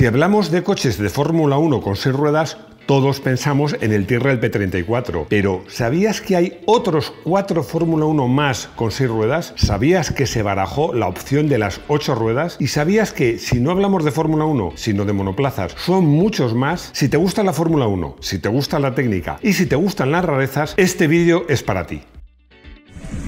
Si hablamos de coches de Fórmula 1 con 6 ruedas, todos pensamos en el Tyrrell P34, pero ¿sabías que hay otros 4 Fórmula 1 más con 6 ruedas? ¿Sabías que se barajó la opción de las 8 ruedas? ¿Y sabías que si no hablamos de Fórmula 1, sino de monoplazas, son muchos más? Si te gusta la Fórmula 1, si te gusta la técnica y si te gustan las rarezas, este vídeo es para ti.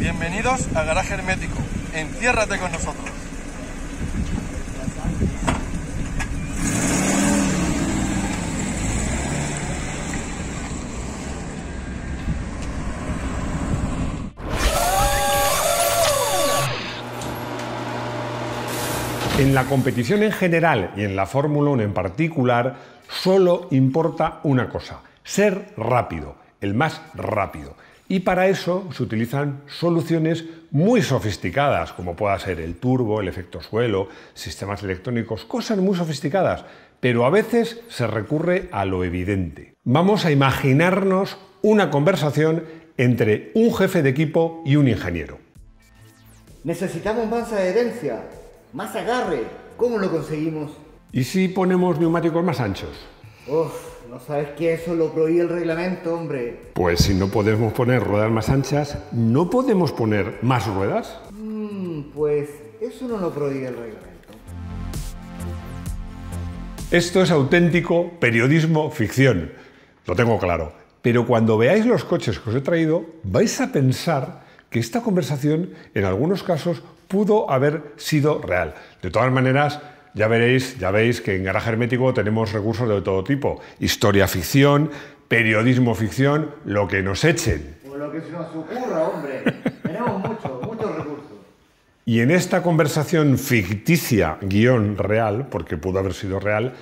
Bienvenidos a Garaje Hermético. Enciérrate con nosotros. En la competición en general y en la Fórmula 1 en particular, solo importa una cosa, ser rápido, el más rápido. Y para eso se utilizan soluciones muy sofisticadas, como pueda ser el turbo, el efecto suelo, sistemas electrónicos, cosas muy sofisticadas, pero a veces se recurre a lo evidente. Vamos a imaginarnos una conversación entre un jefe de equipo y un ingeniero. Necesitamos más adherencia, más agarre. ¿Cómo lo conseguimos? ¿Y si ponemos neumáticos más anchos? Uf. ¿No sabes que eso lo prohíbe el reglamento, hombre? Pues si no podemos poner ruedas más anchas, ¿no podemos poner más ruedas? Mm, pues eso no lo prohíbe el reglamento. Esto es auténtico periodismo ficción, lo tengo claro. Pero cuando veáis los coches que os he traído, vais a pensar que esta conversación en algunos casos pudo haber sido real. De todas maneras, ya veréis, ya veis que en Garaje Hermético tenemos recursos de todo tipo: historia ficción, periodismo ficción, lo que nos echen. O lo que se nos ocurra, hombre. tenemos muchos, muchos recursos. Y en esta conversación ficticia, guión real, porque pudo haber sido real,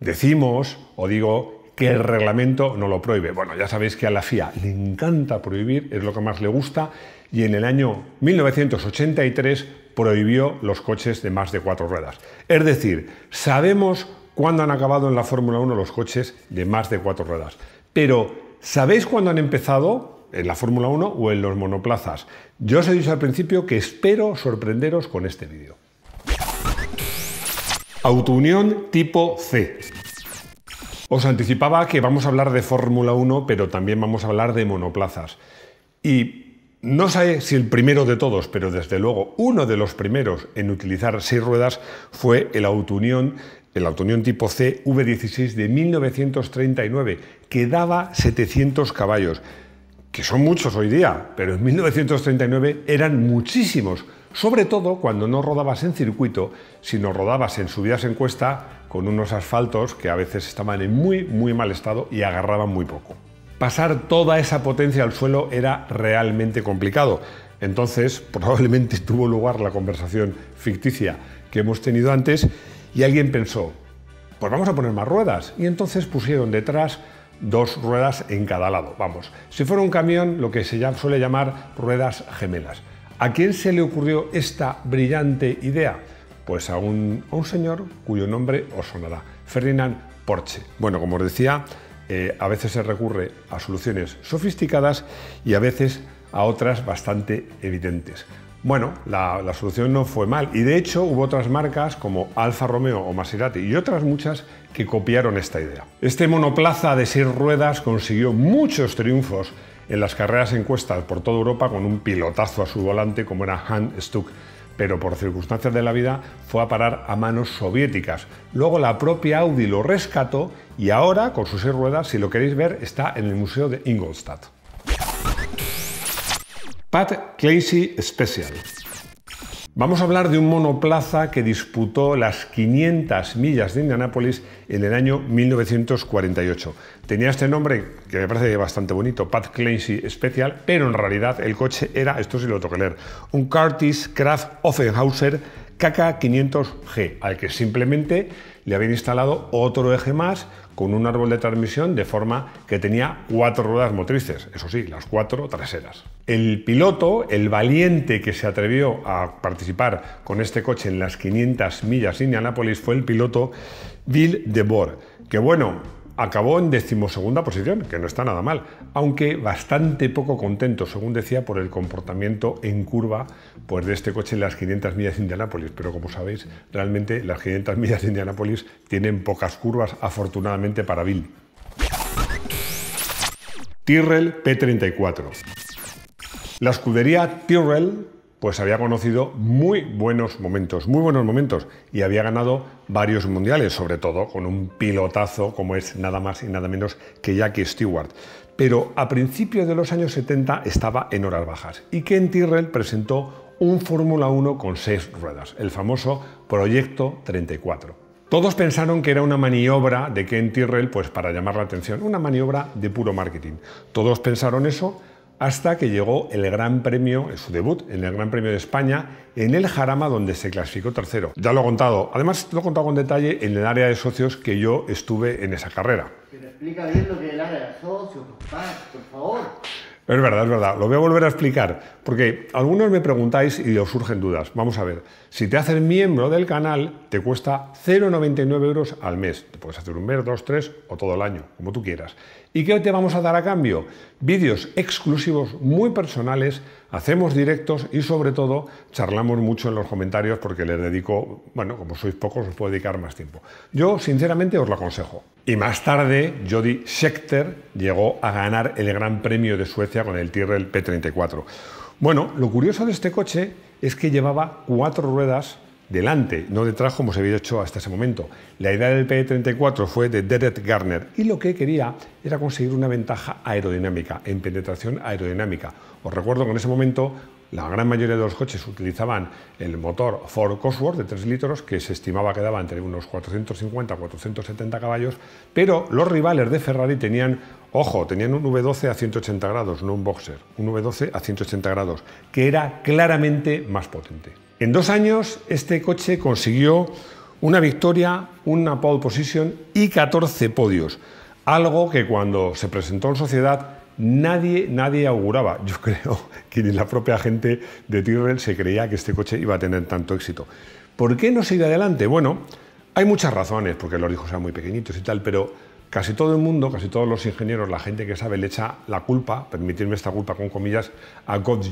decimos o digo que el reglamento no lo prohíbe. Bueno, ya sabéis que a la FIA le encanta prohibir, es lo que más le gusta, y en el año 1983 prohibió los coches de más de cuatro ruedas. Es decir, sabemos cuándo han acabado en la Fórmula 1 los coches de más de cuatro ruedas, pero ¿sabéis cuándo han empezado? en la Fórmula 1 o en los monoplazas. Yo os he dicho al principio que espero sorprenderos con este vídeo. Autounión tipo C. Os anticipaba que vamos a hablar de Fórmula 1, pero también vamos a hablar de monoplazas. Y no sé si el primero de todos, pero desde luego uno de los primeros en utilizar seis ruedas fue el Unión, el Unión tipo C V16 de 1939, que daba 700 caballos, que son muchos hoy día, pero en 1939 eran muchísimos, sobre todo cuando no rodabas en circuito, sino rodabas en subidas en cuesta con unos asfaltos que a veces estaban en muy muy mal estado y agarraban muy poco pasar toda esa potencia al suelo era realmente complicado. Entonces, probablemente tuvo lugar la conversación ficticia que hemos tenido antes y alguien pensó, pues vamos a poner más ruedas. Y entonces pusieron detrás dos ruedas en cada lado. Vamos, si fuera un camión, lo que se suele llamar ruedas gemelas. ¿A quién se le ocurrió esta brillante idea? Pues a un, señor cuyo nombre os sonará, Ferdinand Porsche. Bueno, como os decía, eh, a veces se recurre a soluciones sofisticadas y a veces a otras bastante evidentes. Bueno, la, solución no fue mal y de hecho hubo otras marcas como Alfa Romeo o Maserati y otras muchas que copiaron esta idea. Este monoplaza de seis ruedas consiguió muchos triunfos en las carreras encuestas por toda Europa con un pilotazo a su volante como era Hans Stuck pero por circunstancias de la vida fue a parar a manos soviéticas. Luego la propia Audi lo rescató y ahora, con sus seis ruedas, si lo queréis ver, está en el Museo de Ingolstadt. Pat Clancy Special. Vamos a hablar de un monoplaza que disputó las 500 millas de Indianápolis en el año 1948. Tenía este nombre que me parece bastante bonito, Pat Clancy Special, pero en realidad el coche era, esto sí lo tengo leer, un Curtis Kraft Offenhauser KK500G, al que simplemente le habían instalado otro eje más con un árbol de transmisión de forma que tenía cuatro ruedas motrices, eso sí, las cuatro traseras. El piloto, el valiente que se atrevió a participar con este coche en las 500 millas de Indianápolis fue el piloto Bill DeBoer, que bueno, acabó en decimosegunda posición, que no está nada mal, aunque bastante poco contento, según decía, por el comportamiento en curva pues, de este coche en las 500 millas de Indianápolis. Pero como sabéis, realmente las 500 millas de Indianápolis tienen pocas curvas, afortunadamente para Bill. Tyrrell P34. La escudería Tyrrell pues había conocido muy buenos momentos, muy buenos momentos, y había ganado varios mundiales, sobre todo con un pilotazo como es nada más y nada menos que Jackie Stewart. Pero a principios de los años 70 estaba en horas bajas y Ken Tyrrell presentó un Fórmula 1 con seis ruedas, el famoso Proyecto 34. Todos pensaron que era una maniobra de Ken Tyrrell pues, para llamar la atención, una maniobra de puro marketing. Todos pensaron eso, hasta que llegó el Gran Premio, en su debut en el Gran Premio de España, en el Jarama, donde se clasificó tercero. Ya lo he contado, además lo he contado con detalle en el área de socios que yo estuve en esa carrera. Pero explica bien lo que es el área de socios, por favor. Es verdad, es verdad. Lo voy a volver a explicar, porque algunos me preguntáis y os surgen dudas. Vamos a ver, si te haces miembro del canal, te cuesta 0,99 euros al mes. Te puedes hacer un mes, dos, tres o todo el año, como tú quieras. ¿Y qué te vamos a dar a cambio? Vídeos exclusivos muy personales Hacemos directos y sobre todo charlamos mucho en los comentarios porque les dedico, bueno, como sois pocos, os puedo dedicar más tiempo. Yo sinceramente os lo aconsejo. Y más tarde, Jody Scheckter llegó a ganar el Gran Premio de Suecia con el Tyrrell P34. Bueno, lo curioso de este coche es que llevaba cuatro ruedas delante, no detrás como se había hecho hasta ese momento. La idea del P-34 e fue de Derek Garner y lo que quería era conseguir una ventaja aerodinámica, en penetración aerodinámica. Os recuerdo que en ese momento la gran mayoría de los coches utilizaban el motor Ford Cosworth de 3 litros, que se estimaba que daba entre unos 450 y 470 caballos, pero los rivales de Ferrari tenían, ojo, tenían un V12 a 180 grados, no un boxer, un V12 a 180 grados, que era claramente más potente. En dos años este coche consiguió una victoria, una pole position y 14 podios, algo que cuando se presentó en sociedad nadie, nadie auguraba. Yo creo que ni la propia gente de Tyrrell se creía que este coche iba a tener tanto éxito. ¿Por qué no iba adelante? Bueno, hay muchas razones, porque los hijos eran muy pequeñitos y tal, pero Casi todo el mundo, casi todos los ingenieros, la gente que sabe, le echa la culpa, permitirme esta culpa con comillas, a God's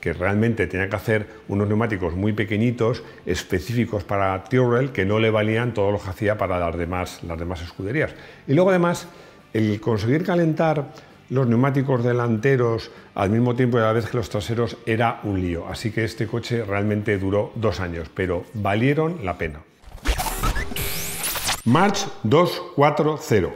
que realmente tenía que hacer unos neumáticos muy pequeñitos, específicos para Tyrrell, que no le valían todo lo que hacía para las demás, las demás escuderías. Y luego además, el conseguir calentar los neumáticos delanteros al mismo tiempo y a la vez que los traseros era un lío. Así que este coche realmente duró dos años, pero valieron la pena. March 240.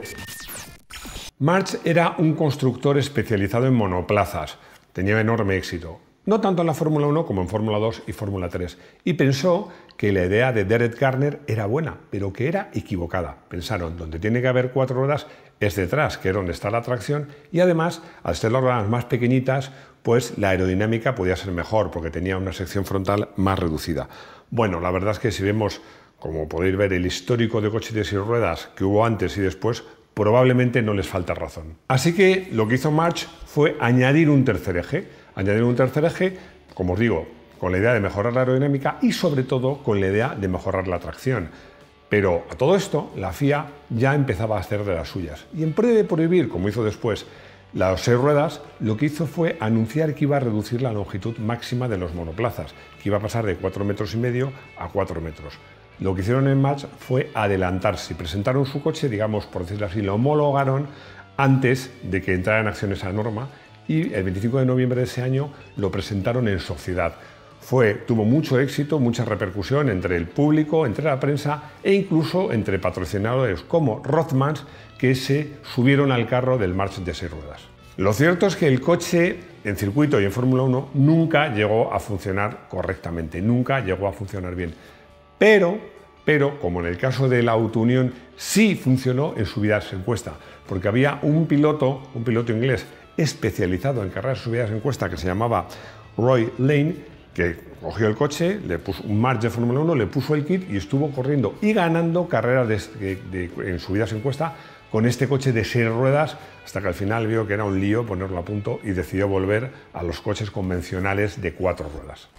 March era un constructor especializado en monoplazas. Tenía enorme éxito, no tanto en la Fórmula 1 como en Fórmula 2 y Fórmula 3, y pensó que la idea de Derek Garner era buena, pero que era equivocada. Pensaron, donde tiene que haber cuatro ruedas es detrás, que es donde está la tracción, y además, al ser las ruedas más pequeñitas, pues la aerodinámica podía ser mejor, porque tenía una sección frontal más reducida. Bueno, la verdad es que si vemos como podéis ver el histórico de coches y ruedas que hubo antes y después, probablemente no les falta razón. Así que lo que hizo March fue añadir un tercer eje, añadir un tercer eje, como os digo, con la idea de mejorar la aerodinámica y sobre todo con la idea de mejorar la tracción. Pero a todo esto la FIA ya empezaba a hacer de las suyas y en breve de prohibir, como hizo después, las seis ruedas, lo que hizo fue anunciar que iba a reducir la longitud máxima de los monoplazas, que iba a pasar de 4 metros y medio a 4 metros. Lo que hicieron en March fue adelantarse, presentaron su coche, digamos, por decirlo así, lo homologaron antes de que entrara en acción esa norma y el 25 de noviembre de ese año lo presentaron en sociedad. Fue, tuvo mucho éxito, mucha repercusión entre el público, entre la prensa e incluso entre patrocinadores como Rothmans que se subieron al carro del March de seis ruedas. Lo cierto es que el coche en circuito y en Fórmula 1 nunca llegó a funcionar correctamente, nunca llegó a funcionar bien. Pero, pero, como en el caso de la autounión, sí funcionó en subidas en cuesta, porque había un piloto, un piloto inglés especializado en carreras subidas en cuesta que se llamaba Roy Lane, que cogió el coche, le puso un March de Fórmula 1, le puso el kit y estuvo corriendo y ganando carreras en subidas en cuesta con este coche de seis ruedas, hasta que al final vio que era un lío ponerlo a punto y decidió volver a los coches convencionales de cuatro ruedas.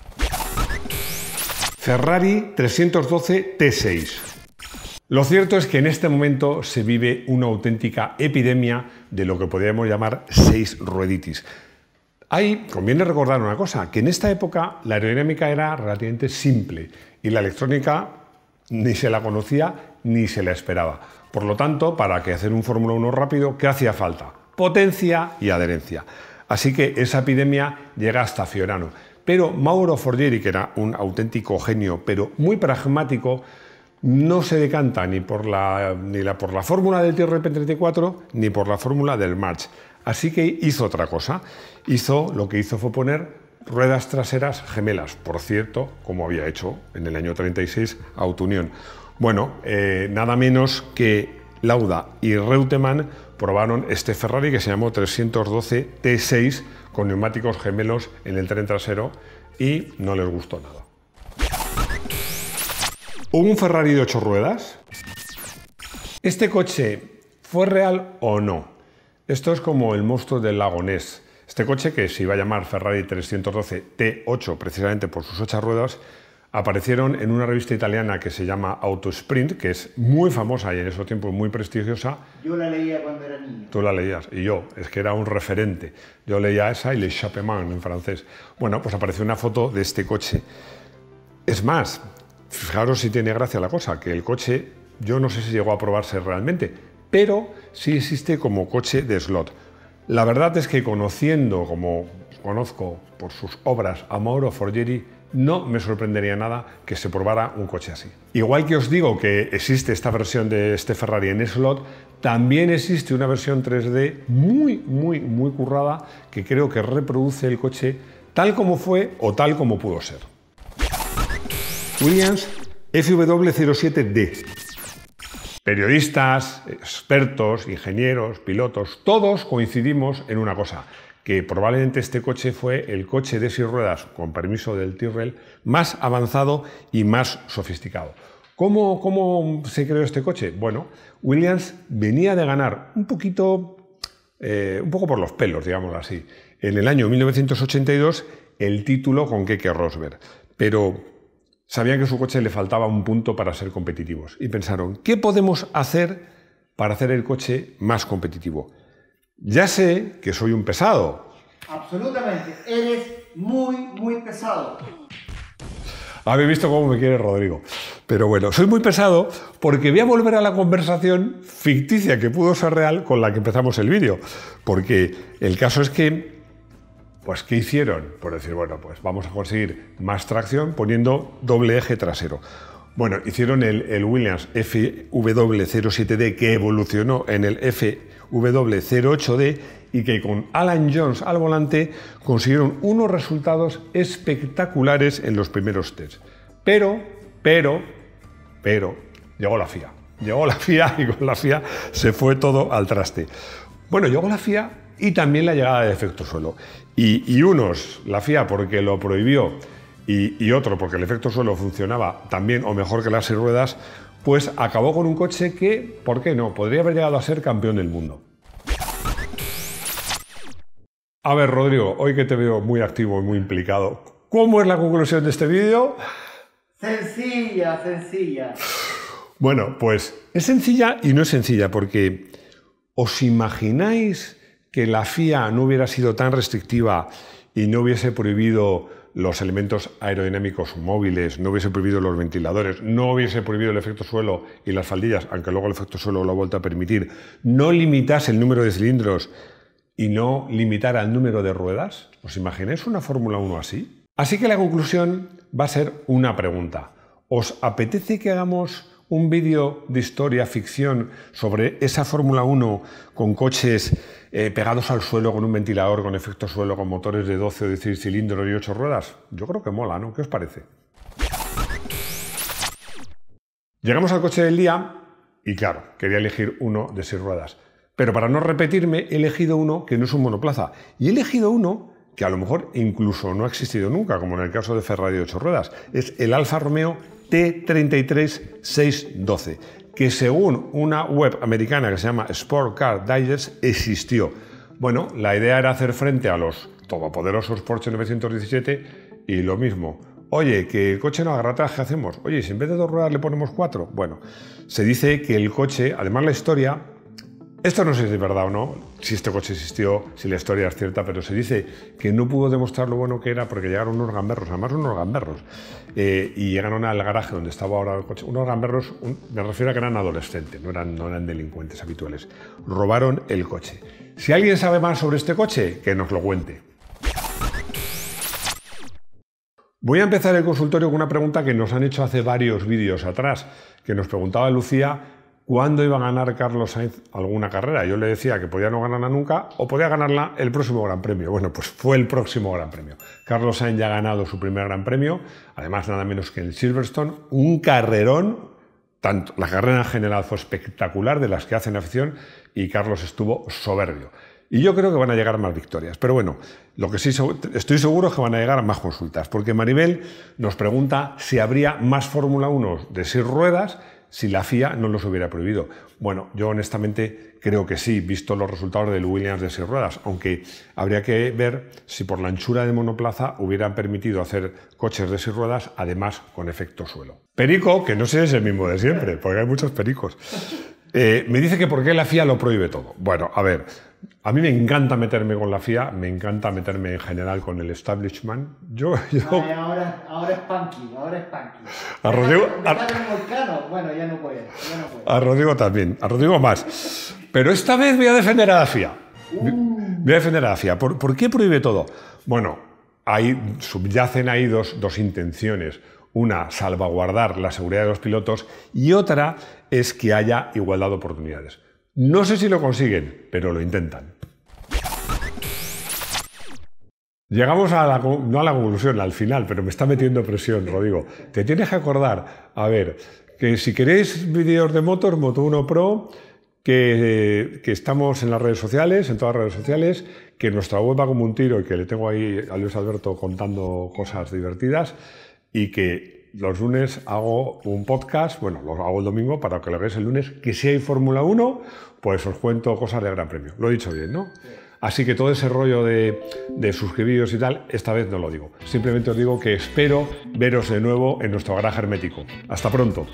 Ferrari 312 T6. Lo cierto es que en este momento se vive una auténtica epidemia de lo que podríamos llamar seis rueditis. Ahí conviene recordar una cosa, que en esta época la aerodinámica era relativamente simple y la electrónica ni se la conocía ni se la esperaba. Por lo tanto, para que hacer un Fórmula 1 rápido, ¿qué hacía falta? Potencia y adherencia. Así que esa epidemia llega hasta Fiorano. Pero Mauro Forgeri, que era un auténtico genio, pero muy pragmático, no se decanta ni por la, la, por la fórmula del TRP-34 ni por la fórmula del March. Así que hizo otra cosa. Hizo, lo que hizo fue poner ruedas traseras gemelas, por cierto, como había hecho en el año 36 Unión. Bueno, eh, nada menos que Lauda y Reutemann probaron este Ferrari que se llamó 312 T6 con neumáticos gemelos en el tren trasero y no les gustó nada. ¿Hubo Un Ferrari de 8 ruedas. ¿Este coche fue real o no? Esto es como el monstruo del lago Este coche, que se iba a llamar Ferrari 312 T8 precisamente por sus ocho ruedas, aparecieron en una revista italiana que se llama auto sprint que es muy famosa y en esos tiempos muy prestigiosa. Yo la leía cuando era niño. Tú la leías, y yo, es que era un referente. Yo leía esa y Le Chapemin en francés. Bueno, pues apareció una foto de este coche. Es más, fijaros si tiene gracia la cosa, que el coche, yo no sé si llegó a probarse realmente, pero sí existe como coche de slot. La verdad es que conociendo, como conozco por sus obras, a Mauro Forgeri, no me sorprendería nada que se probara un coche así. Igual que os digo que existe esta versión de este Ferrari en slot, también existe una versión 3D muy, muy, muy currada que creo que reproduce el coche tal como fue o tal como pudo ser. Williams FW07D. Periodistas, expertos, ingenieros, pilotos, todos coincidimos en una cosa, que probablemente este coche fue el coche de seis ruedas, con permiso del Tyrrell, más avanzado y más sofisticado. ¿Cómo, se creó este coche? Bueno, Williams venía de ganar un poquito, eh, un poco por los pelos, digámoslo así, en el año 1982 el título con Keke Rosberg. Pero sabían que su coche le faltaba un punto para ser competitivos y pensaron, ¿qué podemos hacer para hacer el coche más competitivo? Ya sé que soy un pesado. Absolutamente, eres muy, muy pesado. Habéis visto cómo me quiere Rodrigo. Pero bueno, soy muy pesado porque voy a volver a la conversación ficticia que pudo ser real con la que empezamos el vídeo. Porque el caso es que, pues, ¿qué hicieron? Por decir, bueno, pues vamos a conseguir más tracción poniendo doble eje trasero. Bueno, hicieron el, el Williams FW07D que evolucionó en el F W08D y que con Alan Jones al volante consiguieron unos resultados espectaculares en los primeros test. Pero, pero, pero, llegó la FIA. Llegó la FIA y con la FIA se fue todo al traste. Bueno, llegó la FIA y también la llegada de efecto suelo. Y, unos, la FIA porque lo prohibió y, y, otro porque el efecto suelo funcionaba también o mejor que las ruedas, pues acabó con un coche que, ¿por qué no?, podría haber llegado a ser campeón del mundo. A ver, Rodrigo, hoy que te veo muy activo y muy implicado, ¿cómo es la conclusión de este vídeo? Sencilla, sencilla. Bueno, pues es sencilla y no es sencilla, porque ¿os imagináis que la FIA no hubiera sido tan restrictiva y no hubiese prohibido los elementos aerodinámicos móviles, no hubiese prohibido los ventiladores, no hubiese prohibido el efecto suelo y las faldillas, aunque luego el efecto suelo lo ha vuelto a permitir, no limitase el número de cilindros y no limitara el número de ruedas, ¿os imagináis una Fórmula 1 así? Así que la conclusión va a ser una pregunta. ¿Os apetece que hagamos un vídeo de historia ficción sobre esa Fórmula 1 con coches eh, pegados al suelo, con un ventilador, con efecto suelo, con motores de 12 o 16 cilindros y 8 ruedas? Yo creo que mola, ¿no? ¿Qué os parece? Llegamos al coche del día y claro, quería elegir uno de 6 ruedas. Pero para no repetirme, he elegido uno que no es un monoplaza. Y he elegido uno que a lo mejor incluso no ha existido nunca, como en el caso de Ferrari de 8 ruedas. Es el Alfa Romeo T33612, que según una web americana que se llama Sport Car Digest existió. Bueno, la idea era hacer frente a los todopoderosos Porsche 917 y lo mismo. Oye, que el coche no agarra ¿qué hacemos? Oye, si en vez de dos ruedas le ponemos cuatro. Bueno, se dice que el coche, además la historia esto no sé si es verdad o no, si este coche existió, si la historia es cierta, pero se dice que no pudo demostrar lo bueno que era porque llegaron unos gamberros, además unos gamberros, eh, y llegaron al garaje donde estaba ahora el coche. Unos gamberros, me refiero a que eran adolescentes, no eran, no eran delincuentes habituales. Robaron el coche. Si alguien sabe más sobre este coche, que nos lo cuente. Voy a empezar el consultorio con una pregunta que nos han hecho hace varios vídeos atrás, que nos preguntaba Lucía cuándo iba a ganar Carlos Sainz alguna carrera. Yo le decía que podía no ganarla nunca o podía ganarla el próximo Gran Premio. Bueno, pues fue el próximo Gran Premio. Carlos Sainz ya ha ganado su primer Gran Premio, además nada menos que el Silverstone, un carrerón. Tanto, la carrera en general fue espectacular, de las que hacen afición, y Carlos estuvo soberbio. Y yo creo que van a llegar más victorias. Pero bueno, lo que sí estoy seguro es que van a llegar más consultas, porque Maribel nos pregunta si habría más Fórmula 1 de seis ruedas si la FIA no los hubiera prohibido. Bueno, yo honestamente creo que sí, visto los resultados de Williams de seis ruedas, aunque habría que ver si por la anchura de monoplaza hubieran permitido hacer coches de seis ruedas, además con efecto suelo. Perico, que no sé si es el mismo de siempre, porque hay muchos pericos. Eh, me dice que por qué la FIA lo prohíbe todo. Bueno, a ver, a mí me encanta meterme con la FIA, me encanta meterme en general con el establishment. Yo, ahora, es punky, ahora es punky. A Rodrigo, Bueno, ya no también, a Rodrigo más. Pero esta vez voy a defender a la FIA. Uh. Voy a defender a la FIA. ¿Por, qué prohíbe todo? Bueno, hay, subyacen ahí dos, dos intenciones. Una, salvaguardar la seguridad de los pilotos y otra es que haya igualdad de oportunidades. No sé si lo consiguen, pero lo intentan. Llegamos a la, no a la conclusión, al final, pero me está metiendo presión, Rodrigo. Te tienes que acordar, a ver, que si queréis vídeos de motos, Moto 1 Pro, que, que, estamos en las redes sociales, en todas las redes sociales, que nuestra web va como un tiro y que le tengo ahí a Luis Alberto contando cosas divertidas y que los lunes hago un podcast, bueno, lo hago el domingo para que lo veáis el lunes, que si hay Fórmula 1, pues os cuento cosas de Gran Premio. Lo he dicho bien, ¿no? Así que todo ese rollo de, de suscribiros y tal, esta vez no lo digo. Simplemente os digo que espero veros de nuevo en nuestro garaje hermético. Hasta pronto.